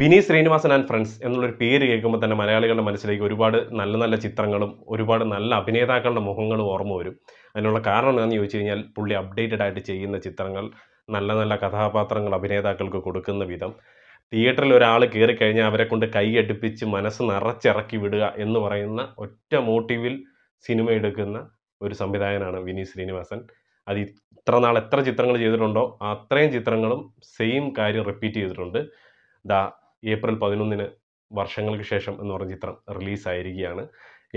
Bini Sreenivasan and friends എന്നുള്ളൊരു പേര് കേൾക്കുമ്പോൾ തന്നെ മലയാളികളുടെ മനസ്സിലേക്ക് ഒരുപാട് നല്ല നല്ല ചിത്രങ്ങളും ഒരുപാട് നല്ല അഭിനേതാക്കളുടെ മുഖങ്ങളും ഓർമ്മ വരും അതിനുള്ള കാരണം എന്താണെന്ന് ചോദിച്ചു കഴിഞ്ഞാൽ പുള്ളി അപ്ഡേറ്റഡ് ആയിട്ട് ചെയ്യുന്ന ചിത്രങ്ങൾ നല്ല നല്ല കഥാപാത്രങ്ങൾ അഭിനേതാക്കൾക്ക് കൊടുക്കുന്ന വിധം തിയേറ്ററിൽ ഒരാൾ കഴിഞ്ഞാൽ അവരെ കൊണ്ട് കൈയടിപ്പിച്ച് മനസ്സ് നിറച്ചിറക്കി വിടുക എന്ന് പറയുന്ന ഒറ്റ മോട്ടീവിൽ സിനിമ എടുക്കുന്ന ഒരു സംവിധായകനാണ് വിനി ശ്രീനിവാസൻ അത് ഇത്ര നാൾ എത്ര ചിത്രങ്ങൾ ചെയ്തിട്ടുണ്ടോ അത്രയും ചിത്രങ്ങളും സെയിം കാര്യം റിപ്പീറ്റ് ചെയ്തിട്ടുണ്ട് ദാ ഏപ്രിൽ പതിനൊന്നിന് വർഷങ്ങൾക്ക് ശേഷം എന്ന് പറഞ്ഞ ചിത്രം റിലീസായിരിക്കുകയാണ്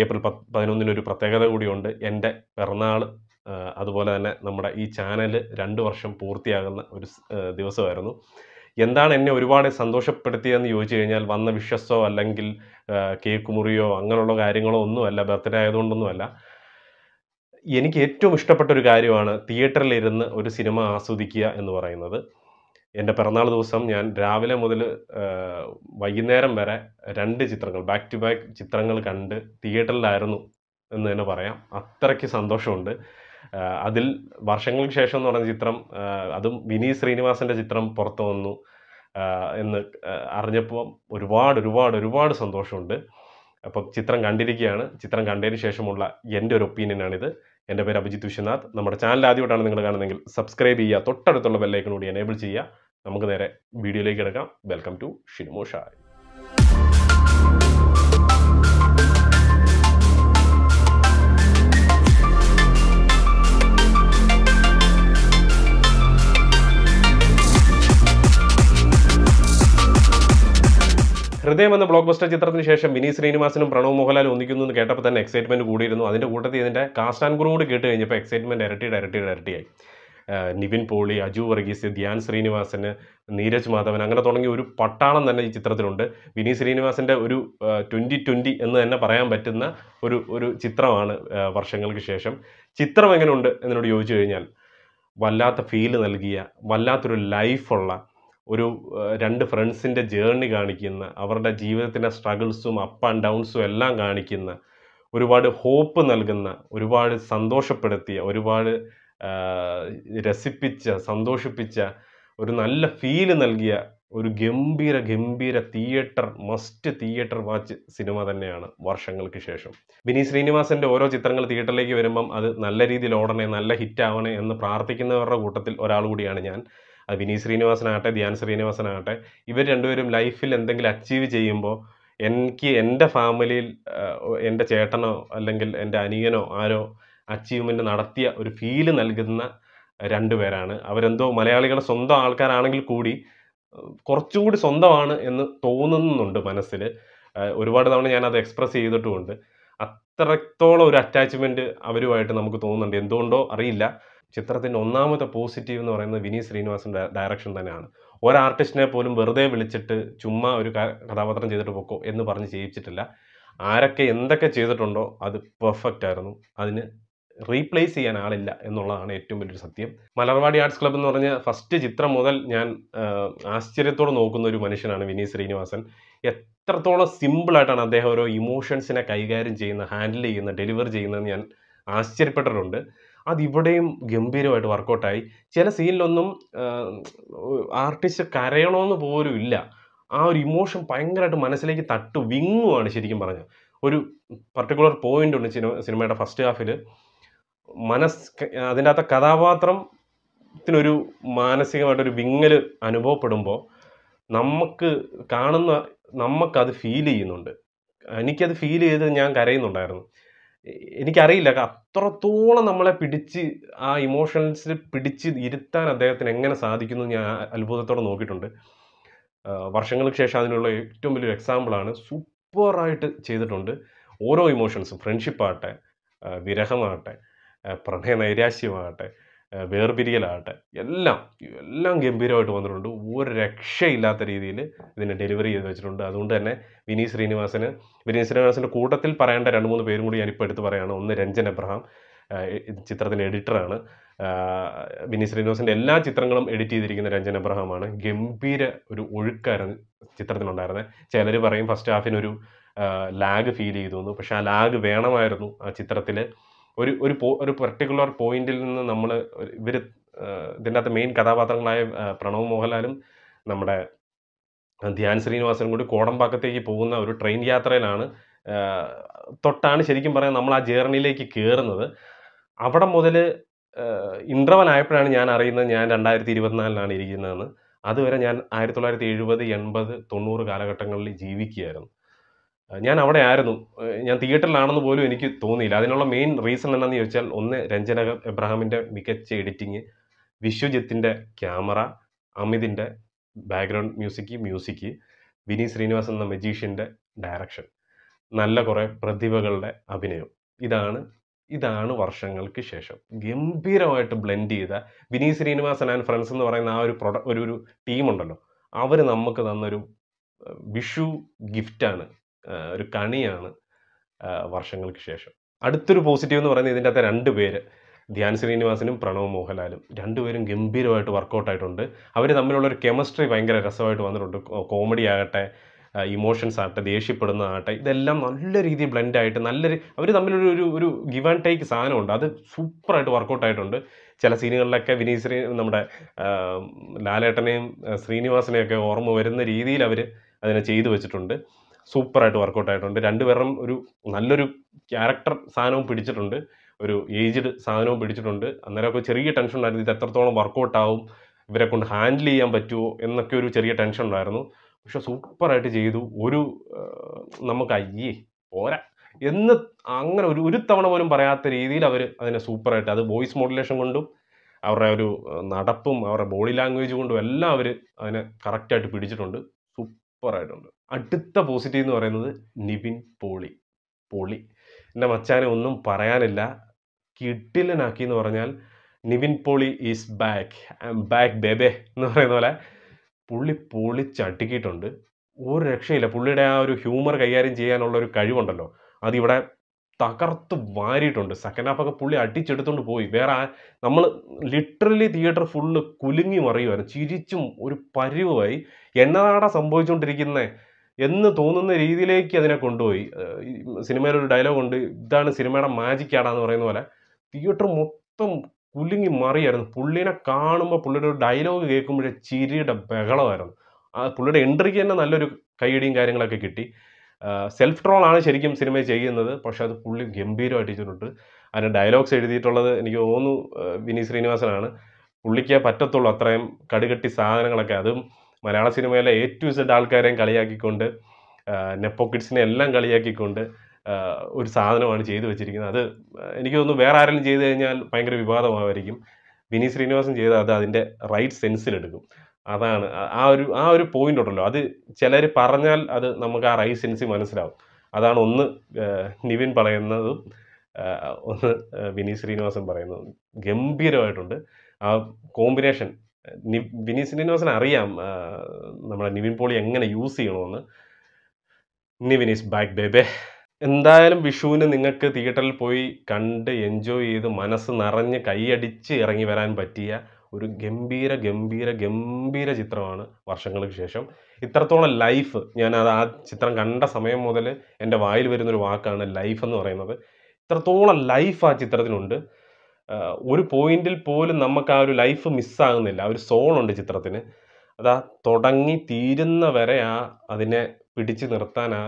ഏപ്രിൽ പത്ത് പതിനൊന്നിന് ഒരു പ്രത്യേകത കൂടിയുണ്ട് എൻ്റെ പിറന്നാൾ അതുപോലെ തന്നെ നമ്മുടെ ഈ ചാനൽ രണ്ട് വർഷം പൂർത്തിയാകുന്ന ഒരു ദിവസമായിരുന്നു എന്താണ് എന്നെ ഒരുപാട് സന്തോഷപ്പെടുത്തിയതെന്ന് ചോദിച്ചു കഴിഞ്ഞാൽ വന്ന വിശ്വസോ അല്ലെങ്കിൽ കേക്ക് മുറിയോ അങ്ങനെയുള്ള കാര്യങ്ങളോ ഒന്നുമല്ല ബർത്ത്ഡേ ആയതുകൊണ്ടൊന്നുമല്ല എനിക്ക് ഏറ്റവും ഇഷ്ടപ്പെട്ട ഒരു കാര്യമാണ് തിയേറ്ററിലിരുന്ന് ഒരു സിനിമ ആസ്വദിക്കുക എന്ന് പറയുന്നത് എൻ്റെ പിറന്നാൾ ദിവസം ഞാൻ രാവിലെ മുതൽ വൈകുന്നേരം വരെ രണ്ട് ചിത്രങ്ങൾ ബാക്ക് ടു ബാക്ക് ചിത്രങ്ങൾ കണ്ട് തിയേറ്ററിലായിരുന്നു എന്ന് തന്നെ പറയാം അത്രയ്ക്ക് സന്തോഷമുണ്ട് അതിൽ വർഷങ്ങൾക്ക് ശേഷം എന്ന് പറയുന്ന ചിത്രം അതും വിനീത് ശ്രീനിവാസൻ്റെ ചിത്രം പുറത്തു വന്നു എന്ന് അറിഞ്ഞപ്പോൾ ഒരുപാട് ഒരുപാട് ഒരുപാട് സന്തോഷമുണ്ട് അപ്പം ചിത്രം കണ്ടിരിക്കുകയാണ് ചിത്രം കണ്ടതിന് ശേഷമുള്ള എൻ്റെ ഒരു ഒപ്പീനിയനാണിത് എൻ്റെ പേര് അഭിജിത്ത് വിശ്വനാഥ് നമ്മുടെ ചാനൽ ആദ്യമായിട്ടാണ് നിങ്ങൾ കാണുന്നതെങ്കിൽ സബ്സ്ക്രൈബ് ചെയ്യുക തൊട്ടടുത്തുള്ള ബെല്ലൈക്കൺ കൂടി എനേബിൾ ചെയ്യുക നമുക്ക് നേരെ വീഡിയോയിലേക്ക് കിടക്കാം വെൽക്കം ടു ഷിനുമോ ഷായ് ഹൃദയം എന്ന ബ്ലോക്ക് ബസ്റ്റർ ചിത്രത്തിന് ശേഷം വിനീത് ശ്രീനിവാസനും പ്രണവ് മോഹൻലാലും ഒന്നിക്കുന്നു എന്ന് കേട്ടപ്പോൾ തന്നെ എക്സൈറ്റ്മെന്റ് കൂടിയിരുന്നു അതിന്റെ കൂട്ടത്തിൽ ഇതിന്റെ കാസ്റ്റ് ആൻഡ് കൂടെ കേട്ട് കഴിഞ്ഞപ്പോൾ എക്സൈറ്റ്മെന്റ് ഇരട്ടിയുടെ ഇരട്ടിയുടെ ഇരട്ടിയായി നിവിൻ പോളി അജു വർഗീസ് ധ്യാൻ ശ്രീനിവാസന് നീരജ് മാധവൻ അങ്ങനെ തുടങ്ങിയ ഒരു പട്ടാളം തന്നെ ഈ ചിത്രത്തിലുണ്ട് വിനീത് ശ്രീനിവാസൻ്റെ ഒരു ട്വൻറ്റി ട്വൻറ്റി എന്ന് തന്നെ പറയാൻ പറ്റുന്ന ഒരു ഒരു ചിത്രമാണ് വർഷങ്ങൾക്ക് ശേഷം ചിത്രം എങ്ങനെയുണ്ട് എന്നോട് ചോദിച്ചു കഴിഞ്ഞാൽ വല്ലാത്ത ഫീൽ നൽകിയ വല്ലാത്തൊരു ലൈഫുള്ള ഒരു രണ്ട് ഫ്രണ്ട്സിൻ്റെ ജേർണി കാണിക്കുന്ന അവരുടെ ജീവിതത്തിൻ്റെ സ്ട്രഗിൾസും അപ്പ് ആൻഡ് ഡൗൺസും എല്ലാം കാണിക്കുന്ന ഒരുപാട് ഹോപ്പ് നൽകുന്ന ഒരുപാട് സന്തോഷപ്പെടുത്തിയ ഒരുപാട് രസിപ്പിച്ച സന്തോഷിപ്പിച്ച ഒരു നല്ല ഫീല് നൽകിയ ഒരു ഗംഭീര ഗംഭീര തിയേറ്റർ മസ്റ്റ് തിയേറ്റർ വാച്ച് സിനിമ തന്നെയാണ് വർഷങ്ങൾക്ക് ശേഷം വിനീത് ശ്രീനിവാസന്റെ ഓരോ ചിത്രങ്ങൾ തിയേറ്ററിലേക്ക് വരുമ്പം അത് നല്ല രീതിയിൽ ഓടണേ നല്ല ഹിറ്റ് ആവണേ എന്ന് പ്രാർത്ഥിക്കുന്നവരുടെ കൂട്ടത്തിൽ ഒരാൾ കൂടിയാണ് ഞാൻ അത് വിനീത് ശ്രീനിവാസനാകട്ടെ ധ്യാൻ ശ്രീനിവാസനാകട്ടെ ഇവർ രണ്ടുപേരും ലൈഫിൽ എന്തെങ്കിലും അച്ചീവ് ചെയ്യുമ്പോൾ എനിക്ക് എൻ്റെ ഫാമിലിയിൽ എൻ്റെ ചേട്ടനോ അല്ലെങ്കിൽ എൻ്റെ അനിയനോ ആരോ അച്ചീവ്മെൻ്റ് നടത്തിയ ഒരു ഫീല് നൽകുന്ന രണ്ടുപേരാണ് അവരെന്തോ മലയാളികളുടെ സ്വന്തം ആൾക്കാരാണെങ്കിൽ കൂടി കുറച്ചുകൂടി സ്വന്തമാണ് എന്ന് തോന്നുന്നുണ്ട് മനസ്സിൽ ഒരുപാട് തവണ ഞാനത് എക്സ്പ്രസ് ചെയ്തിട്ടുമുണ്ട് അത്രത്തോളം ഒരു അറ്റാച്ച്മെൻറ്റ് അവരുമായിട്ട് നമുക്ക് തോന്നുന്നുണ്ട് എന്തുകൊണ്ടോ അറിയില്ല ചിത്രത്തിൻ്റെ ഒന്നാമത്തെ പോസിറ്റീവ് എന്ന് പറയുന്നത് വിനീത് ശ്രീനിവാസിൻ്റെ ഡയറക്ഷൻ തന്നെയാണ് ഒരാർട്ടിസ്റ്റിനെ പോലും വെറുതെ വിളിച്ചിട്ട് ചുമ്മാ ഒരു കഥാപാത്രം ചെയ്തിട്ട് പൊക്കോ എന്ന് പറഞ്ഞ് ചെയ്യിച്ചിട്ടില്ല ആരൊക്കെ എന്തൊക്കെ ചെയ്തിട്ടുണ്ടോ അത് പെർഫെക്റ്റ് ആയിരുന്നു അതിന് റീപ്ലേസ് ചെയ്യാൻ ആളില്ല എന്നുള്ളതാണ് ഏറ്റവും വലിയൊരു സത്യം മലർവാടി ആർട്സ് ക്ലബ് എന്ന് പറഞ്ഞ ഫസ്റ്റ് ചിത്രം മുതൽ ഞാൻ ആശ്ചര്യത്തോടെ നോക്കുന്ന ഒരു മനുഷ്യനാണ് വിനീത് ശ്രീനിവാസൻ എത്രത്തോളം സിമ്പിളായിട്ടാണ് അദ്ദേഹം ഓരോ ഇമോഷൻസിനെ കൈകാര്യം ചെയ്യുന്ന ഹാൻഡിൽ ചെയ്യുന്ന ഡെലിവർ ചെയ്യുന്നതെന്ന് ഞാൻ ആശ്ചര്യപ്പെട്ടിട്ടുണ്ട് അതിവിടെയും ഗംഭീരമായിട്ട് വർക്കൗട്ടായി ചില സീനിലൊന്നും ആർട്ടിസ്റ്റ് കരയണമെന്ന് പോലും ഇല്ല ആ ഒരു ഇമോഷൻ ഭയങ്കരമായിട്ട് മനസ്സിലേക്ക് തട്ടു വിങ്ങുവാണ് ശരിക്കും പറഞ്ഞാൽ ഒരു പർട്ടിക്കുലർ പോയിന്റ് ഉണ്ട് സിനിമ സിനിമയുടെ ഫസ്റ്റ് ഹാഫിൽ മനസ് അതിൻ്റെ അകത്തെ കഥാപാത്രത്തിനൊരു മാനസികമായിട്ടൊരു വിങ്ങൽ അനുഭവപ്പെടുമ്പോൾ നമുക്ക് കാണുന്ന നമുക്കത് ഫീൽ ചെയ്യുന്നുണ്ട് എനിക്കത് ഫീൽ ചെയ്ത് ഞാൻ കരയുന്നുണ്ടായിരുന്നു എനിക്കറിയില്ല അത്രത്തോളം നമ്മളെ പിടിച്ച് ആ ഇമോഷൻസിൽ പിടിച്ച് ഇരുത്താൻ അദ്ദേഹത്തിന് എങ്ങനെ സാധിക്കുന്നു ഞാൻ അത്ഭുതത്തോടെ നോക്കിയിട്ടുണ്ട് വർഷങ്ങൾക്ക് ശേഷം അതിനുള്ള ഏറ്റവും വലിയൊരു എക്സാമ്പിളാണ് സൂപ്പറായിട്ട് ചെയ്തിട്ടുണ്ട് ഓരോ ഇമോഷൻസും ഫ്രണ്ട്ഷിപ്പാകട്ടെ വിരഹമാകട്ടെ പ്രണയ നൈരാശ്യമാകട്ടെ വേർപിരിയലാകട്ടെ എല്ലാം എല്ലാം ഗംഭീരമായിട്ട് വന്നിട്ടുണ്ട് ഒരു രക്ഷയില്ലാത്ത രീതിയിൽ ഇതിനെ ഡെലിവറി ചെയ്ത് വെച്ചിട്ടുണ്ട് അതുകൊണ്ട് തന്നെ വിനീത് ശ്രീനിവാസന് വിനീത് ശ്രീനിവാസൻ്റെ കൂട്ടത്തിൽ പറയേണ്ട രണ്ട് മൂന്ന് പേരും കൂടി ഞാനിപ്പോൾ എടുത്ത് പറയുകയാണ് ഒന്ന് രഞ്ജൻ എബ്രഹാം ചിത്രത്തിൻ്റെ എഡിറ്ററാണ് വിനീത് ശ്രീനിവാസൻ്റെ എല്ലാ ചിത്രങ്ങളും എഡിറ്റ് ചെയ്തിരിക്കുന്ന രഞ്ജൻ എബ്രഹാമാണ് ഗംഭീര ഒരു ഒഴുക്കായിരുന്നു ചിത്രത്തിനുണ്ടായിരുന്നത് ചിലർ പറയും ഫസ്റ്റ് ഹാഫിനൊരു ലാഗ് ഫീൽ ചെയ്തു എന്ന് പക്ഷെ ആ ലാഗ് വേണമായിരുന്നു ആ ചിത്രത്തിൽ ഒരു ഒരു ഒരു പെർട്ടിക്കുലർ പോയിന്റിൽ നിന്ന് നമ്മൾ ഇവർ ഇതിൻ്റെ അകത്ത് മെയിൻ കഥാപാത്രങ്ങളായ പ്രണവ് മോഹൻലാലും നമ്മുടെ ധ്യാൻ ശ്രീനിവാസനും കൂടി കോടമ്പാക്കത്തേക്ക് പോകുന്ന ഒരു ട്രെയിൻ യാത്രയിലാണ് തൊട്ടാണ് ശരിക്കും പറയാൻ നമ്മൾ ആ ജേർണിയിലേക്ക് കയറുന്നത് അവിടെ മുതൽ ഇൻ്റർവൽ ആയപ്പോഴാണ് ഞാൻ അറിയുന്നത് ഞാൻ രണ്ടായിരത്തി ഇരുപത്തിനാലിലാണ് ഇരിക്കുന്നതെന്ന് അതുവരെ ഞാൻ ആയിരത്തി തൊള്ളായിരത്തി എഴുപത് എൺപത് തൊണ്ണൂറ് കാലഘട്ടങ്ങളിൽ ജീവിക്കുകയായിരുന്നു ഞാൻ അവിടെ ആയിരുന്നു ഞാൻ തിയേറ്ററിലാണെന്ന് പോലും എനിക്ക് തോന്നിയില്ല അതിനുള്ള മെയിൻ റീസൺ എന്താണെന്ന് ചോദിച്ചാൽ ഒന്ന് രഞ്ജനകർ എബ്രഹാമിൻ്റെ മികച്ച എഡിറ്റിങ് വിശ്വജിത്തിൻ്റെ ക്യാമറ അമിതിൻ്റെ background music music Vineeth Sreenivasan എന്ന മെജീഷ്യൻ്റെ ഡയറക്ഷൻ നല്ല കുറേ പ്രതിഭകളുടെ അഭിനയം ഇതാണ് ഇതാണ് വർഷങ്ങൾക്ക് ശേഷം ഗംഭീരമായിട്ട് ബ്ലെൻഡ് ചെയ്ത വിനി ശ്രീനിവാസൻ ആൻഡ് ഫ്രണ്ട്സ് എന്ന് പറയുന്ന ആ ഒരു പ്രൊഡക്റ്റ് ഒരു ഒരു ടീമുണ്ടല്ലോ അവർ നമുക്ക് തന്നൊരു വിഷു ഗിഫ്റ്റാണ് ഒരു കണിയാണ് വർഷങ്ങൾക്ക് ശേഷം അടുത്തൊരു പോസിറ്റീവ് എന്ന് പറയുന്നത് ഇതിൻ്റെ അകത്തെ രണ്ട് പേര് ധ്യാൻ ശ്രീനിവാസനും പ്രണവ് മോഹൻലാലും രണ്ടുപേരും ഗംഭീരമായിട്ട് വർക്കൗട്ട് ആയിട്ടുണ്ട് അവർ തമ്മിലുള്ള ഒരു കെമിസ്ട്രി ഭയങ്കര രസമായിട്ട് വന്നിട്ടുണ്ട് കോമഡി ആകട്ടെ ഇമോഷൻസ് ആകട്ടെ ദേഷ്യപ്പെടുന്ന ആകട്ടെ ഇതെല്ലാം നല്ല രീതിയിൽ ബ്ലെൻഡ് ആയിട്ട് നല്ലൊരു അവർ തമ്മിലൊരു ഒരു ഒരു ഗിവ് ആൻഡ് ടേക്ക് സാധനമുണ്ട് അത് സൂപ്പറായിട്ട് വർക്കൗട്ട് ആയിട്ടുണ്ട് ചില സീനുകളിലൊക്കെ വിനീത് ശ്രീ നമ്മുടെ ലാലേട്ടനെയും ശ്രീനിവാസനെയൊക്കെ ഓർമ്മ വരുന്ന രീതിയിൽ അവർ അതിനെ ചെയ്തു വെച്ചിട്ടുണ്ട് സൂപ്പറായിട്ട് വർക്കൗട്ട് ആയിട്ടുണ്ട് രണ്ടുപേരും ഒരു നല്ലൊരു ക്യാരക്ടർ സാധനവും പിടിച്ചിട്ടുണ്ട് ഒരു ഏജ്ഡ് സാധനവും പിടിച്ചിട്ടുണ്ട് അന്നേരമൊക്കെ ചെറിയ ടെൻഷൻ ഉണ്ടായിരുന്നു ഇത് എത്രത്തോളം വർക്കൗട്ട് ആവും ഇവരെ കൊണ്ട് ഹാൻഡിൽ ചെയ്യാൻ പറ്റുമോ എന്നൊക്കെ ഒരു ചെറിയ ടെൻഷൻ ഉണ്ടായിരുന്നു പക്ഷെ സൂപ്പറായിട്ട് ചെയ്തു ഒരു നമുക്ക് അയ്യേ പോരാ എന്ന് അങ്ങനെ ഒരു ഒരു തവണ പോലും പറയാത്ത രീതിയിൽ അവർ അതിനെ സൂപ്പറായിട്ട് അത് വോയിസ് മോഡുലേഷൻ കൊണ്ടും അവരുടെ ഒരു നടപ്പും അവരുടെ ബോഡി ലാംഗ്വേജ് കൊണ്ടും എല്ലാം അവർ അതിനെ കറക്റ്റായിട്ട് പിടിച്ചിട്ടുണ്ട് സൂപ്പറായിട്ടുണ്ട് അടുത്ത പോസിറ്റീവ് എന്ന് പറയുന്നത് നിവിൻ പോളി പോളി എൻ്റെ മച്ചാനെ ഒന്നും പറയാനില്ല കിട്ടില്ലനാക്കി എന്ന് പറഞ്ഞാൽ Nivin Pauly is back back baby എന്ന് പറയുന്ന പോലെ പുള്ളി പൊളി ചട്ടിക്കിയിട്ടുണ്ട് ഒരു രക്ഷയില്ല പുള്ളിയുടെ ആ ഒരു ഹ്യൂമർ കൈകാര്യം ചെയ്യാനുള്ള ഒരു കഴിവുണ്ടല്ലോ അതിവിടെ തകർത്ത് വാരിയിട്ടുണ്ട് സെക്കൻഡ് ഹാഫൊക്കെ പുള്ളി അടിച്ചെടുത്തുകൊണ്ട് പോയി വേറെ നമ്മൾ ലിറ്ററലി തിയേറ്റർ ഫുള്ള് കുലുങ്ങി മറിയുമായിരുന്നു ചിരിച്ചും ഒരു പരിവുമായി എന്നതാടാ സംഭവിച്ചുകൊണ്ടിരിക്കുന്നത് എന്ന് തോന്നുന്ന രീതിയിലേക്ക് അതിനെ കൊണ്ടുപോയി സിനിമയിൽ ഒരു ഡയലോഗ് ഉണ്ട് ഇതാണ് സിനിമയുടെ മാജിക് ആടാ എന്ന് പറയുന്ന പോലെ തിയേറ്റർ മൊത്തം കുലുങ്ങി മറിയായിരുന്നു പുള്ളിനെ കാണുമ്പോൾ പുള്ളിയുടെ ഒരു ഡയലോഗ് കേൾക്കുമ്പോഴേ ചിരിയുടെ ബഹളമായിരുന്നു ആ പുള്ളിയുടെ എൻട്രിക്ക് തന്നെ നല്ലൊരു കൈയടിയും കാര്യങ്ങളൊക്കെ കിട്ടി സെൽഫ് ട്രോൾ ആണ് ശരിക്കും സിനിമ ചെയ്യുന്നത് പക്ഷെ അത് പുള്ളി ഗംഭീരമായിട്ട് ചെയ്തിട്ടുണ്ട് അതിൻ്റെ ഡയലോഗ്സ് എഴുതിയിട്ടുള്ളത് എനിക്ക് തോന്നുന്നു വിനീത് ശ്രീനിവാസനാണ് പുള്ളിക്കേ പറ്റത്തുള്ളൂ അത്രയും കടുകട്ടി സാധനങ്ങളൊക്കെ അതും മലയാള സിനിമയിലെ എ ടു സെഡ് ആൾക്കാരെയും കളിയാക്കിക്കൊണ്ട് നെപ്പോക്കിഡ്സിനെ എല്ലാം കളിയാക്കിക്കൊണ്ട് ഒരു സാധനമാണ് ചെയ്തു വെച്ചിരിക്കുന്നത് അത് എനിക്ക് തോന്നുന്നു വേറെ ആരെങ്കിലും ചെയ്തു കഴിഞ്ഞാൽ ഭയങ്കര വിവാദമാവായിരിക്കും വിനി ശ്രീനിവാസൻ ചെയ്ത അത് അതിൻ്റെ റൈറ്റ് സെൻസിലെടുക്കും അതാണ് ആ ഒരു ആ ഒരു പോയിന്റ് ഉണ്ടല്ലോ അത് ചിലർ പറഞ്ഞാൽ അത് നമുക്ക് ആ റൈറ്റ് സെൻസിൽ മനസ്സിലാവും അതാണ് ഒന്ന് നിവിൻ പറയുന്നതും ഒന്ന് വിനീത് ശ്രീനിവാസൻ പറയുന്നതും ഗംഭീരമായിട്ടുണ്ട് ആ കോമ്പിനേഷൻ വിനീത് ശ്രീനിവാസന് അറിയാം നമ്മളെ നിവിൻ പോളി എങ്ങനെ യൂസ് ചെയ്യണമെന്ന് നിവിൻ ഈസ് ബാക്ക് ബേബേ എന്തായാലും വിഷുവിന് നിങ്ങൾക്ക് തിയേറ്ററിൽ പോയി കണ്ട് എൻജോയ് ചെയ്ത് മനസ്സ് നിറഞ്ഞ് കൈയടിച്ച് ഇറങ്ങി വരാൻ പറ്റിയ ഒരു ഗംഭീര ഗംഭീര ഗംഭീര ചിത്രമാണ് വർഷങ്ങൾക്ക് ശേഷം ഇത്രത്തോളം ലൈഫ് ഞാൻ അത് ആ ചിത്രം കണ്ട സമയം മുതൽ എൻ്റെ വായിൽ വരുന്നൊരു വാക്കാണ് ലൈഫ് എന്ന് പറയുന്നത് ഇത്രത്തോളം ലൈഫ് ആ ചിത്രത്തിനുണ്ട് ഒരു പോയിന്റിൽ പോലും നമുക്ക് ആ ഒരു ലൈഫ് മിസ്സാകുന്നില്ല ആ ഒരു ഉണ്ട് ചിത്രത്തിന് അതാ തുടങ്ങി തീരുന്ന വരെ ആ അതിനെ പിടിച്ചു നിർത്താൻ ആ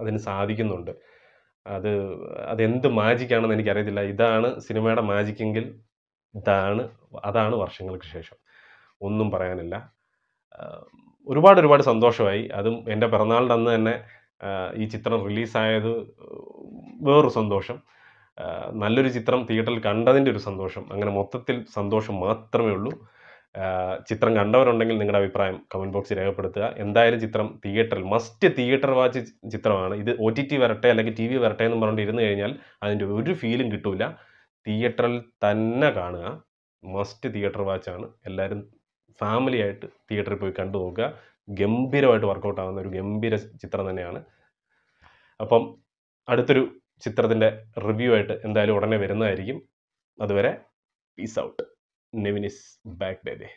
അതിന് സാധിക്കുന്നുണ്ട് അത് അതെന്ത് മാജിക്കാണെന്ന് എനിക്കറിയത്തില്ല ഇതാണ് സിനിമയുടെ മാജിക്കെങ്കിൽ ഇതാണ് അതാണ് വർഷങ്ങൾക്ക് ശേഷം ഒന്നും പറയാനില്ല ഒരുപാട് ഒരുപാട് സന്തോഷമായി അതും എൻ്റെ പിറന്നാളിൻ്റെ അന്ന് തന്നെ ഈ ചിത്രം റിലീസായത് വേറൊരു സന്തോഷം നല്ലൊരു ചിത്രം തിയേറ്ററിൽ കണ്ടതിൻ്റെ ഒരു സന്തോഷം അങ്ങനെ മൊത്തത്തിൽ സന്തോഷം മാത്രമേ ഉള്ളൂ ചിത്രം കണ്ടവരുണ്ടെങ്കിൽ നിങ്ങളുടെ അഭിപ്രായം കമൻറ്റ് ബോക്സിൽ രേഖപ്പെടുത്തുക എന്തായാലും ചിത്രം തിയേറ്ററിൽ മസ്റ്റ് തിയേറ്റർ വാച്ച് ചിത്രമാണ് ഇത് ഒ ടി ടി വരട്ടെ അല്ലെങ്കിൽ ടി വി വരട്ടെ എന്ന് പറഞ്ഞിട്ട് ഇരുന്ന് കഴിഞ്ഞാൽ അതിൻ്റെ ഒരു ഫീലും കിട്ടില്ല തിയേറ്ററിൽ തന്നെ കാണുക മസ്റ്റ് തിയേറ്റർ വാച്ചാണ് എല്ലാവരും ഫാമിലി ആയിട്ട് തിയേറ്ററിൽ പോയി കണ്ടു നോക്കുക ഗംഭീരമായിട്ട് വർക്കൗട്ടാവുന്ന ആവുന്ന ഒരു ഗംഭീര ചിത്രം തന്നെയാണ് അപ്പം അടുത്തൊരു ചിത്രത്തിൻ്റെ റിവ്യൂ ആയിട്ട് എന്തായാലും ഉടനെ വരുന്നതായിരിക്കും അതുവരെ peace out Nivin is back day